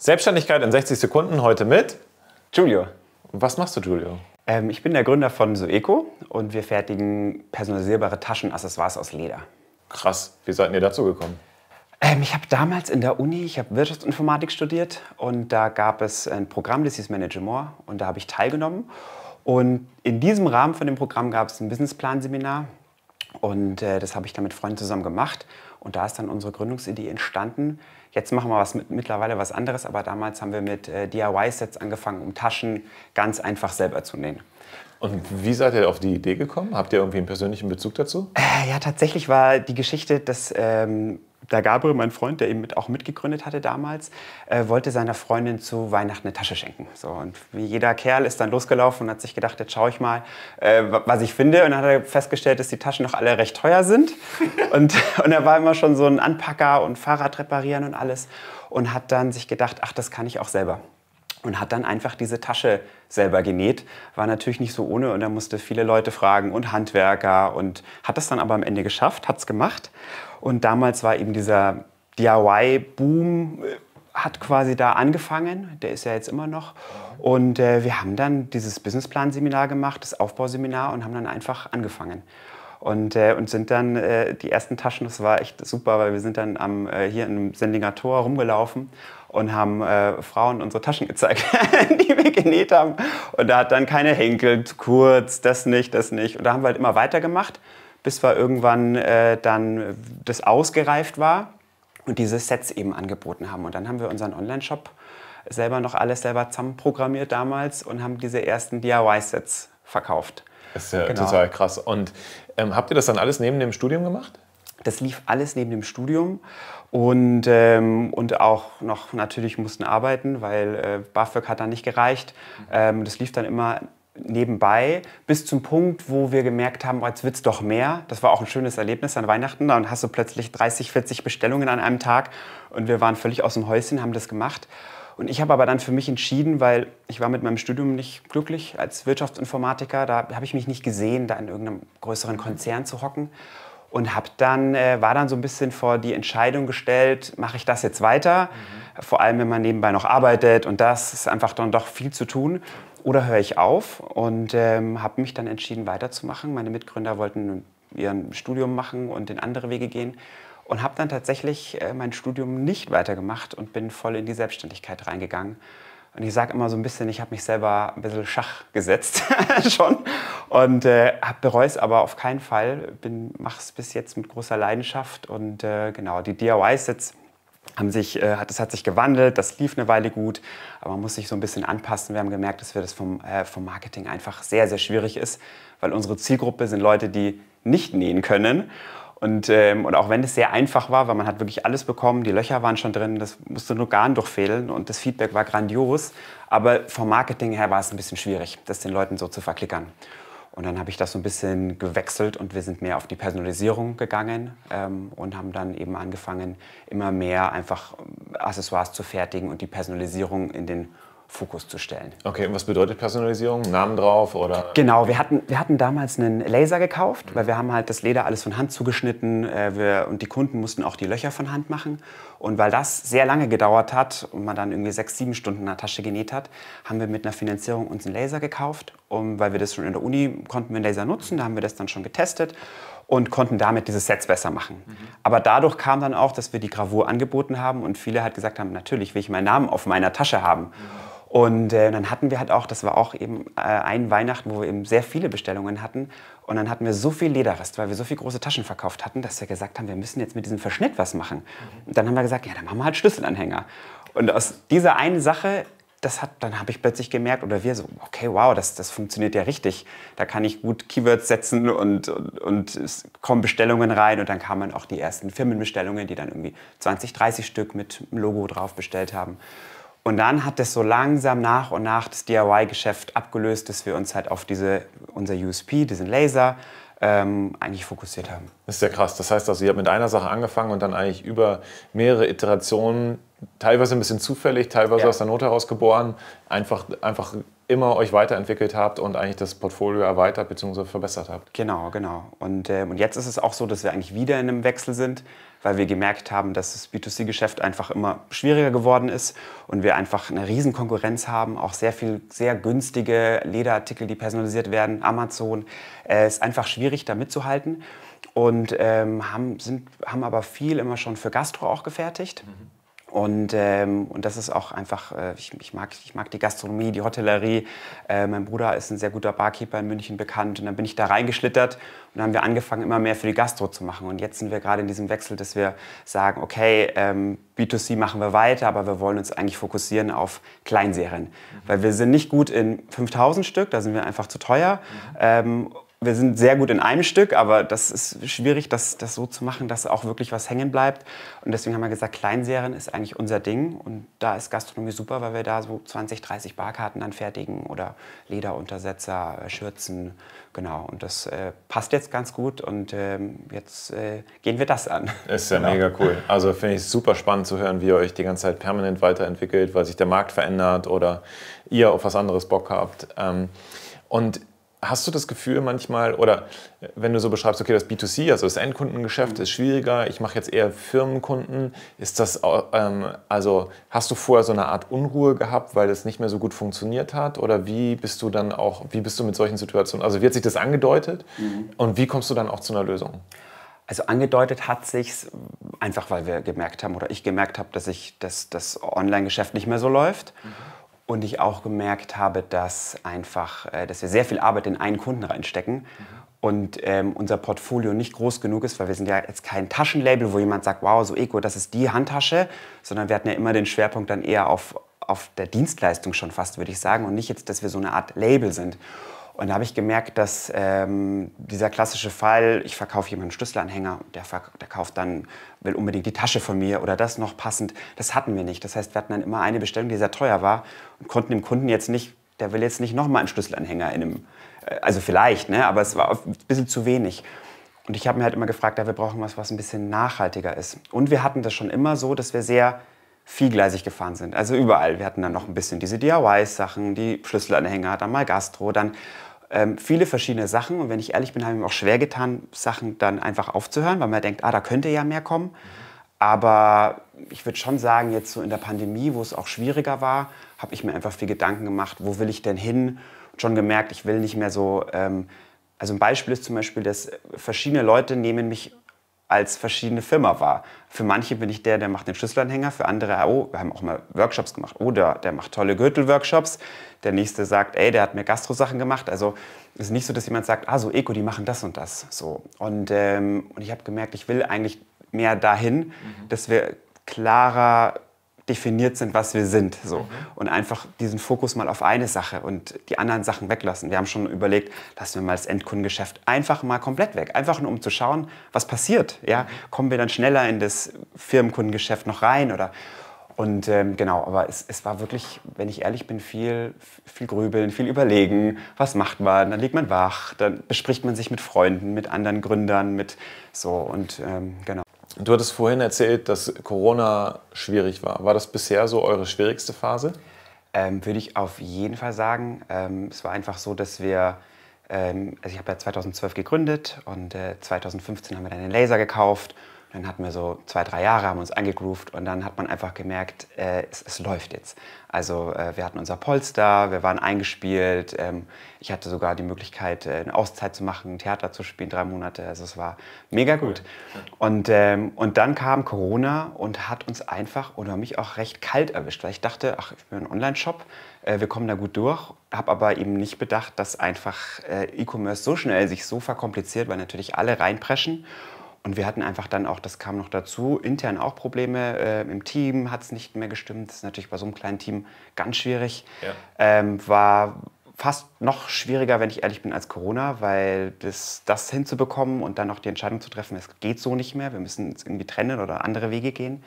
Selbstständigkeit in 60 Sekunden heute mit Julio. Was machst du, Julio? Ähm, ich bin der Gründer von Soeco und wir fertigen personalisierbare Taschenaccessoires aus Leder. Krass, wie seid ihr dazu gekommen? Ähm, ich habe damals in der Uni, ich habe Wirtschaftsinformatik studiert und da gab es ein Programm, das hieß Manage More und da habe ich teilgenommen. Und in diesem Rahmen von dem Programm gab es ein Businessplan-Seminar und äh, das habe ich dann mit Freunden zusammen gemacht. Und da ist dann unsere Gründungsidee entstanden. Jetzt machen wir was mit, mittlerweile was anderes, aber damals haben wir mit äh, DIY-Sets angefangen, um Taschen ganz einfach selber zu nähen. Und wie seid ihr auf die Idee gekommen? Habt ihr irgendwie einen persönlichen Bezug dazu? Äh, ja, tatsächlich war die Geschichte, dass ähm, der Gabriel, mein Freund, der eben mit, auch mitgegründet hatte damals, äh, wollte seiner Freundin zu Weihnachten eine Tasche schenken. So, und wie jeder Kerl ist dann losgelaufen und hat sich gedacht, jetzt schaue ich mal, äh, was ich finde. Und dann hat er festgestellt, dass die Taschen noch alle recht teuer sind. und, und er war immer schon so ein Anpacker und Fahrrad reparieren und alles. Und hat dann sich gedacht, ach, das kann ich auch selber und hat dann einfach diese Tasche selber genäht. War natürlich nicht so ohne und er musste viele Leute fragen und Handwerker und hat das dann aber am Ende geschafft, hat es gemacht und damals war eben dieser DIY-Boom äh, hat quasi da angefangen, der ist ja jetzt immer noch. Und äh, wir haben dann dieses Businessplan-Seminar gemacht, das Aufbauseminar und haben dann einfach angefangen. Und, äh, und sind dann äh, die ersten Taschen, das war echt super, weil wir sind dann am, äh, hier im Sendlinger Tor rumgelaufen und haben äh, Frauen unsere Taschen gezeigt, die wir genäht haben. Und da hat dann keine Henkel, kurz, das nicht, das nicht. Und da haben wir halt immer weitergemacht bis wir irgendwann äh, dann das ausgereift war und diese Sets eben angeboten haben. Und dann haben wir unseren Online-Shop selber noch alles selber zusammenprogrammiert damals und haben diese ersten DIY-Sets verkauft. Das ist ja genau. total krass. Und ähm, habt ihr das dann alles neben dem Studium gemacht? Das lief alles neben dem Studium und, ähm, und auch noch natürlich mussten arbeiten, weil äh, BAföG hat dann nicht gereicht. Mhm. Ähm, das lief dann immer nebenbei bis zum Punkt, wo wir gemerkt haben, oh, jetzt wird es doch mehr. Das war auch ein schönes Erlebnis an Weihnachten. Dann hast du plötzlich 30, 40 Bestellungen an einem Tag und wir waren völlig aus dem Häuschen, haben das gemacht. Und ich habe aber dann für mich entschieden, weil ich war mit meinem Studium nicht glücklich als Wirtschaftsinformatiker. Da habe ich mich nicht gesehen, da in irgendeinem größeren Konzern zu hocken. Und hab dann, äh, war dann so ein bisschen vor die Entscheidung gestellt, mache ich das jetzt weiter? Mhm. Vor allem, wenn man nebenbei noch arbeitet und das ist einfach dann doch viel zu tun oder höre ich auf und ähm, habe mich dann entschieden, weiterzumachen. Meine Mitgründer wollten ihr Studium machen und in andere Wege gehen und habe dann tatsächlich äh, mein Studium nicht weitergemacht und bin voll in die Selbstständigkeit reingegangen. Und ich sage immer so ein bisschen, ich habe mich selber ein bisschen Schach gesetzt schon und äh, bereue es aber auf keinen Fall. Mache es bis jetzt mit großer Leidenschaft und äh, genau, die DIYs jetzt haben sich, äh, das hat sich gewandelt, das lief eine Weile gut, aber man muss sich so ein bisschen anpassen. Wir haben gemerkt, dass wir das vom, äh, vom Marketing einfach sehr, sehr schwierig ist, weil unsere Zielgruppe sind Leute, die nicht nähen können. Und, ähm, und auch wenn es sehr einfach war, weil man hat wirklich alles bekommen, die Löcher waren schon drin, das musste nur Garn durchfädeln und das Feedback war grandios. Aber vom Marketing her war es ein bisschen schwierig, das den Leuten so zu verklickern. Und dann habe ich das so ein bisschen gewechselt und wir sind mehr auf die Personalisierung gegangen ähm, und haben dann eben angefangen, immer mehr einfach ähm, Accessoires zu fertigen und die Personalisierung in den Fokus zu stellen. Okay, und was bedeutet Personalisierung? Namen drauf oder? Genau, wir hatten, wir hatten damals einen Laser gekauft, weil wir haben halt das Leder alles von Hand zugeschnitten äh, wir, und die Kunden mussten auch die Löcher von Hand machen. Und weil das sehr lange gedauert hat und man dann irgendwie sechs, sieben Stunden in der Tasche genäht hat, haben wir mit einer Finanzierung uns einen Laser gekauft. Und weil wir das schon in der Uni konnten wir einen Laser nutzen, da haben wir das dann schon getestet und konnten damit diese Sets besser machen. Mhm. Aber dadurch kam dann auch, dass wir die Gravur angeboten haben und viele halt gesagt haben, natürlich will ich meinen Namen auf meiner Tasche haben. Mhm. Und äh, dann hatten wir halt auch, das war auch eben äh, ein Weihnachten, wo wir eben sehr viele Bestellungen hatten. Und dann hatten wir so viel Lederrest, weil wir so viele große Taschen verkauft hatten, dass wir gesagt haben, wir müssen jetzt mit diesem Verschnitt was machen. Und dann haben wir gesagt, ja, dann machen wir halt Schlüsselanhänger. Und aus dieser einen Sache, das hat, dann habe ich plötzlich gemerkt, oder wir so, okay, wow, das, das funktioniert ja richtig. Da kann ich gut Keywords setzen und, und, und es kommen Bestellungen rein. Und dann kamen auch die ersten Firmenbestellungen, die dann irgendwie 20, 30 Stück mit Logo drauf bestellt haben. Und dann hat das so langsam nach und nach das DIY-Geschäft abgelöst, dass wir uns halt auf diese, unser USP, diesen Laser, ähm, eigentlich fokussiert haben. Das ist ja krass. Das heißt also, ihr habt mit einer Sache angefangen und dann eigentlich über mehrere Iterationen, teilweise ein bisschen zufällig, teilweise ja. aus der Not heraus geboren, einfach, einfach immer euch weiterentwickelt habt und eigentlich das Portfolio erweitert bzw. verbessert habt. Genau, genau. Und, äh, und jetzt ist es auch so, dass wir eigentlich wieder in einem Wechsel sind weil wir gemerkt haben, dass das B2C-Geschäft einfach immer schwieriger geworden ist und wir einfach eine riesen Konkurrenz haben, auch sehr viel sehr günstige Lederartikel, die personalisiert werden, Amazon. Es äh, ist einfach schwierig, da mitzuhalten und ähm, haben, sind, haben aber viel immer schon für Gastro auch gefertigt. Mhm und, ähm, und das ist auch einfach, äh, ich, ich, mag, ich mag die Gastronomie, die Hotellerie. Äh, mein Bruder ist ein sehr guter Barkeeper in München bekannt. Und dann bin ich da reingeschlittert und dann haben wir angefangen, immer mehr für die Gastro zu machen. Und jetzt sind wir gerade in diesem Wechsel, dass wir sagen, okay, ähm, B2C machen wir weiter, aber wir wollen uns eigentlich fokussieren auf Kleinserien. Mhm. Weil wir sind nicht gut in 5000 Stück, da sind wir einfach zu teuer. Mhm. Ähm, wir sind sehr gut in einem Stück, aber das ist schwierig, das, das so zu machen, dass auch wirklich was hängen bleibt. Und deswegen haben wir gesagt, Kleinserien ist eigentlich unser Ding. Und da ist Gastronomie super, weil wir da so 20, 30 Barkarten anfertigen oder Lederuntersetzer, äh, Schürzen. Genau. Und das äh, passt jetzt ganz gut. Und ähm, jetzt äh, gehen wir das an. Ist ja genau. mega cool. Also finde ich super spannend zu hören, wie ihr euch die ganze Zeit permanent weiterentwickelt, weil sich der Markt verändert oder ihr auf was anderes Bock habt. Ähm, und Hast du das Gefühl manchmal, oder äh, wenn du so beschreibst, okay, das B2C, also das Endkundengeschäft mhm. ist schwieriger, ich mache jetzt eher Firmenkunden, ist das, ähm, also hast du vorher so eine Art Unruhe gehabt, weil das nicht mehr so gut funktioniert hat? Oder wie bist du dann auch, wie bist du mit solchen Situationen, also wie hat sich das angedeutet mhm. und wie kommst du dann auch zu einer Lösung? Also angedeutet hat sich's einfach, weil wir gemerkt haben oder ich gemerkt habe, dass ich das, das Online-Geschäft nicht mehr so läuft. Mhm und ich auch gemerkt habe, dass einfach, äh, dass wir sehr viel Arbeit in einen Kunden reinstecken. Mhm. Und ähm, unser Portfolio nicht groß genug ist, weil wir sind ja jetzt kein Taschenlabel, wo jemand sagt, wow, so Eco, das ist die Handtasche, sondern wir hatten ja immer den Schwerpunkt dann eher auf, auf der Dienstleistung schon fast, würde ich sagen, und nicht jetzt, dass wir so eine Art Label sind. Und da habe ich gemerkt, dass ähm, dieser klassische Fall, ich verkaufe jemanden Schlüsselanhänger, der, der kauft dann, will unbedingt die Tasche von mir oder das noch passend, das hatten wir nicht. Das heißt, wir hatten dann immer eine Bestellung, die sehr teuer war und konnten dem Kunden jetzt nicht, der will jetzt nicht nochmal einen Schlüsselanhänger in einem, äh, also vielleicht, ne, aber es war ein bisschen zu wenig. Und ich habe mir halt immer gefragt, ja, wir brauchen was, was ein bisschen nachhaltiger ist. Und wir hatten das schon immer so, dass wir sehr vielgleisig gefahren sind. Also überall. Wir hatten dann noch ein bisschen diese DIY-Sachen, die Schlüsselanhänger, dann mal Gastro, dann ähm, viele verschiedene Sachen. Und wenn ich ehrlich bin, habe ich mir auch schwer getan, Sachen dann einfach aufzuhören, weil man denkt, ah, da könnte ja mehr kommen. Aber ich würde schon sagen, jetzt so in der Pandemie, wo es auch schwieriger war, habe ich mir einfach viel Gedanken gemacht, wo will ich denn hin? Und schon gemerkt, ich will nicht mehr so. Ähm, also ein Beispiel ist zum Beispiel, dass verschiedene Leute nehmen mich als verschiedene Firma war. Für manche bin ich der, der macht den Schlüsselanhänger, für andere, oh, wir haben auch mal Workshops gemacht. Oder der macht tolle Gürtel-Workshops, der nächste sagt, ey, der hat mir Gastro-Sachen gemacht. Also es ist nicht so, dass jemand sagt, ah, so Eco, die machen das und das. So. Und, ähm, und ich habe gemerkt, ich will eigentlich mehr dahin, mhm. dass wir klarer definiert sind, was wir sind. So. Mhm. Und einfach diesen Fokus mal auf eine Sache und die anderen Sachen weglassen. Wir haben schon überlegt, lassen wir mal das Endkundengeschäft einfach mal komplett weg. Einfach nur, um zu schauen, was passiert. Ja? Mhm. Kommen wir dann schneller in das Firmenkundengeschäft noch rein oder und ähm, genau, aber es, es, war wirklich, wenn ich ehrlich bin, viel, viel grübeln, viel überlegen, was macht man, dann liegt man wach, dann bespricht man sich mit Freunden, mit anderen Gründern, mit so und ähm, genau. Du hattest vorhin erzählt, dass Corona schwierig war. War das bisher so eure schwierigste Phase? Ähm, Würde ich auf jeden Fall sagen. Ähm, es war einfach so, dass wir, ähm, also ich habe ja 2012 gegründet und äh, 2015 haben wir dann den Laser gekauft dann hatten wir so zwei, drei Jahre, haben uns angegroovt und dann hat man einfach gemerkt, äh, es, es, läuft jetzt. Also äh, wir hatten unser Polster, wir waren eingespielt. Ähm, ich hatte sogar die Möglichkeit, äh, eine Auszeit zu machen, ein Theater zu spielen, drei Monate. Also es war mega gut. Und, ähm, und dann kam Corona und hat uns einfach oder mich auch recht kalt erwischt, weil ich dachte, ach, ich bin ein Online-Shop, äh, wir kommen da gut durch. Habe aber eben nicht bedacht, dass einfach äh, E-Commerce so schnell sich so verkompliziert, weil natürlich alle reinpreschen. Und wir hatten einfach dann auch, das kam noch dazu, intern auch Probleme. Äh, Im Team hat es nicht mehr gestimmt. Das ist natürlich bei so einem kleinen Team ganz schwierig. Ja. Ähm, war fast noch schwieriger, wenn ich ehrlich bin, als Corona, weil das, das hinzubekommen und dann auch die Entscheidung zu treffen, es geht so nicht mehr, wir müssen uns irgendwie trennen oder andere Wege gehen.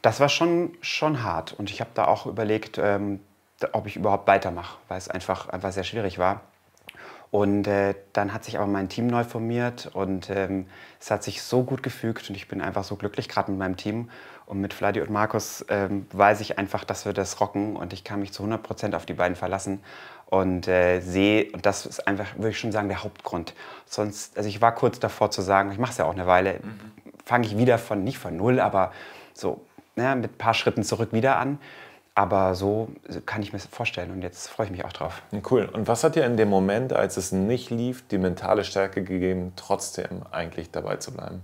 Das war schon, schon hart. Und ich habe da auch überlegt, ähm, ob ich überhaupt weitermache, weil es einfach, einfach sehr schwierig war. Und äh, dann hat sich aber mein Team neu formiert und ähm, es hat sich so gut gefügt und ich bin einfach so glücklich gerade mit meinem Team. Und mit Vladi und Markus ähm, weiß ich einfach, dass wir das rocken und ich kann mich zu 100 Prozent auf die beiden verlassen und äh, sehe, und das ist einfach, würde ich schon sagen, der Hauptgrund. Sonst, also ich war kurz davor zu sagen, ich mache es ja auch eine Weile, mhm. fange ich wieder von, nicht von null, aber so naja, mit ein paar Schritten zurück wieder an. Aber so kann ich mir vorstellen und jetzt freue ich mich auch drauf. Cool. Und was hat dir in dem Moment, als es nicht lief, die mentale Stärke gegeben, trotzdem eigentlich dabei zu bleiben?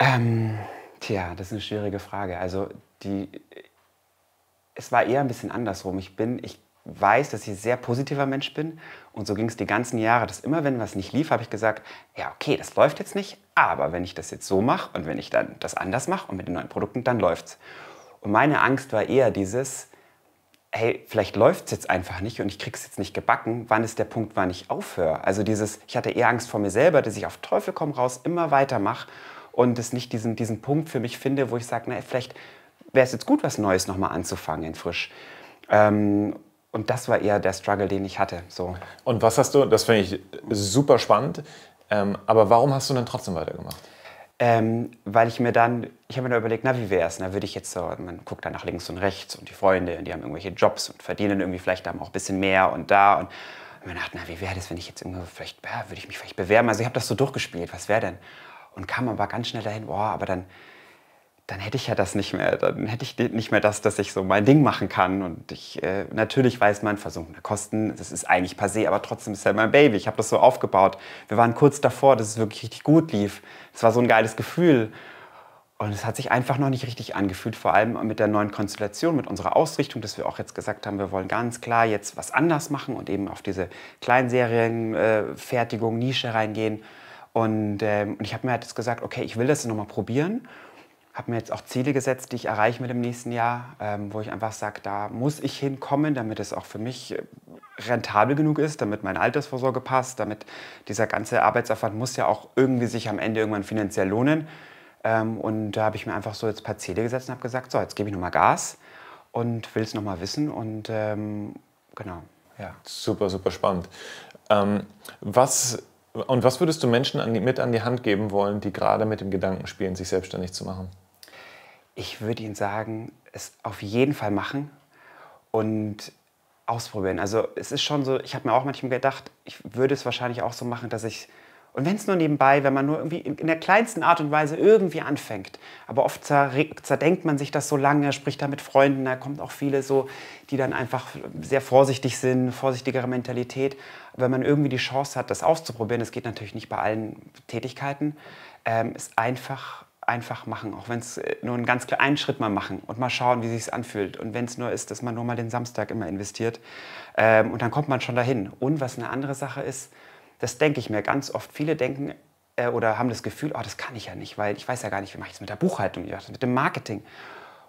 Ähm, tja, das ist eine schwierige Frage. Also die, es war eher ein bisschen andersrum. Ich bin, ich weiß, dass ich ein sehr positiver Mensch bin und so ging es die ganzen Jahre, dass immer wenn was nicht lief, habe ich gesagt, ja okay, das läuft jetzt nicht, aber wenn ich das jetzt so mache und wenn ich dann das anders mache und mit den neuen Produkten, dann läuft's. es. Und meine Angst war eher dieses, hey, vielleicht läuft es jetzt einfach nicht und ich krieg's jetzt nicht gebacken, wann ist der Punkt, wann ich aufhöre? Also dieses, ich hatte eher Angst vor mir selber, dass ich auf Teufel komm raus immer weitermache und es nicht diesen, diesen Punkt für mich finde, wo ich sage, na, vielleicht wäre es jetzt gut, was Neues nochmal anzufangen, frisch. Ähm, und das war eher der Struggle, den ich hatte. So. Und was hast du, das finde ich super spannend, ähm, aber warum hast du dann trotzdem weitergemacht? Ähm, weil ich mir dann, ich habe mir dann überlegt, na, wie wäre es? Na, würde ich jetzt so, man guckt dann nach links und rechts und die Freunde und die haben irgendwelche Jobs und verdienen irgendwie vielleicht da auch ein bisschen mehr und da. Und, und man dachte, na, wie wäre das, wenn ich jetzt irgendwie, vielleicht, ja, würde ich mich vielleicht bewerben? Also ich habe das so durchgespielt, was wäre denn? Und kam aber ganz schnell dahin, boah, aber dann dann hätte ich ja das nicht mehr. Dann hätte ich nicht mehr das, dass ich so mein Ding machen kann. Und ich, äh, natürlich weiß man, versunkene Kosten, das ist eigentlich passé, aber trotzdem ist ja mein Baby. Ich habe das so aufgebaut. Wir waren kurz davor, dass es wirklich richtig gut lief. Es war so ein geiles Gefühl. Und es hat sich einfach noch nicht richtig angefühlt, vor allem mit der neuen Konstellation, mit unserer Ausrichtung, dass wir auch jetzt gesagt haben, wir wollen ganz klar jetzt was anders machen und eben auf diese Kleinserienfertigung, äh, Nische reingehen. Und, ähm, und ich habe mir halt jetzt gesagt, okay, ich will das nochmal probieren habe mir jetzt auch Ziele gesetzt, die ich erreiche mit dem nächsten Jahr, ähm, wo ich einfach sage, da muss ich hinkommen, damit es auch für mich äh, rentabel genug ist, damit meine Altersvorsorge passt, damit dieser ganze Arbeitsaufwand muss ja auch irgendwie sich am Ende irgendwann finanziell lohnen. Ähm, und da habe ich mir einfach so jetzt ein paar Ziele gesetzt und habe gesagt, so, jetzt gebe ich nochmal Gas und will es nochmal wissen und ähm, genau. Ja. Super, super spannend. Ähm, was und was würdest du Menschen an die, mit an die Hand geben wollen, die gerade mit dem Gedanken spielen, sich selbstständig zu machen? Ich würde Ihnen sagen, es auf jeden Fall machen und ausprobieren. Also es ist schon so, ich habe mir auch manchmal gedacht, ich würde es wahrscheinlich auch so machen, dass ich, und wenn es nur nebenbei, wenn man nur irgendwie in der kleinsten Art und Weise irgendwie anfängt, aber oft zerdenkt man sich das so lange, spricht da mit Freunden, da kommt auch viele so, die dann einfach sehr vorsichtig sind, vorsichtigere Mentalität. wenn man irgendwie die Chance hat, das auszuprobieren, das geht natürlich nicht bei allen Tätigkeiten, ähm, ist einfach einfach machen, auch wenn es äh, nur einen ganz kleinen Schritt mal machen und mal schauen, wie sich es anfühlt. Und wenn es nur ist, dass man nur mal den Samstag immer investiert. Ähm, und dann kommt man schon dahin. Und was eine andere Sache ist, das denke ich mir ganz oft. Viele denken äh, oder haben das Gefühl, oh, das kann ich ja nicht, weil ich weiß ja gar nicht, wie mache ich das mit der Buchhaltung, wie mache ich es mit dem Marketing.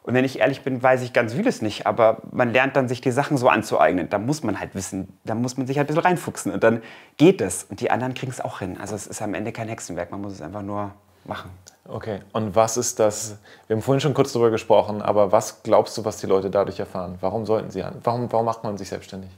Und wenn ich ehrlich bin, weiß ich ganz vieles nicht, aber man lernt dann, sich die Sachen so anzueignen. Da muss man halt wissen, da muss man sich halt ein bisschen reinfuchsen und dann geht es. Und die anderen kriegen es auch hin. Also es ist am Ende kein Hexenwerk, man muss es einfach nur machen. Okay, und was ist das? Wir haben vorhin schon kurz darüber gesprochen, aber was glaubst du, was die Leute dadurch erfahren? Warum sollten sie, warum, warum macht man sich selbstständig?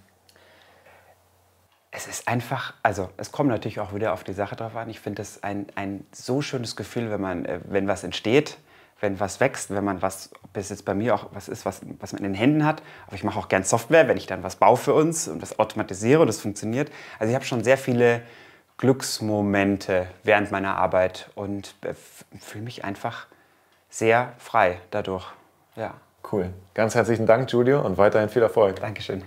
Es ist einfach, also es kommt natürlich auch wieder auf die Sache drauf an. Ich finde es ein, ein so schönes Gefühl, wenn man, äh, wenn was entsteht, wenn was wächst, wenn man was, bis jetzt bei mir auch was ist, was, was man in den Händen hat. Aber ich mache auch gern Software, wenn ich dann was baue für uns und das automatisiere und das funktioniert. Also ich habe schon sehr viele Glücksmomente während meiner Arbeit und äh, fühle mich einfach sehr frei dadurch. Ja. Cool. Ganz herzlichen Dank, Julio, und weiterhin viel Erfolg. Dankeschön.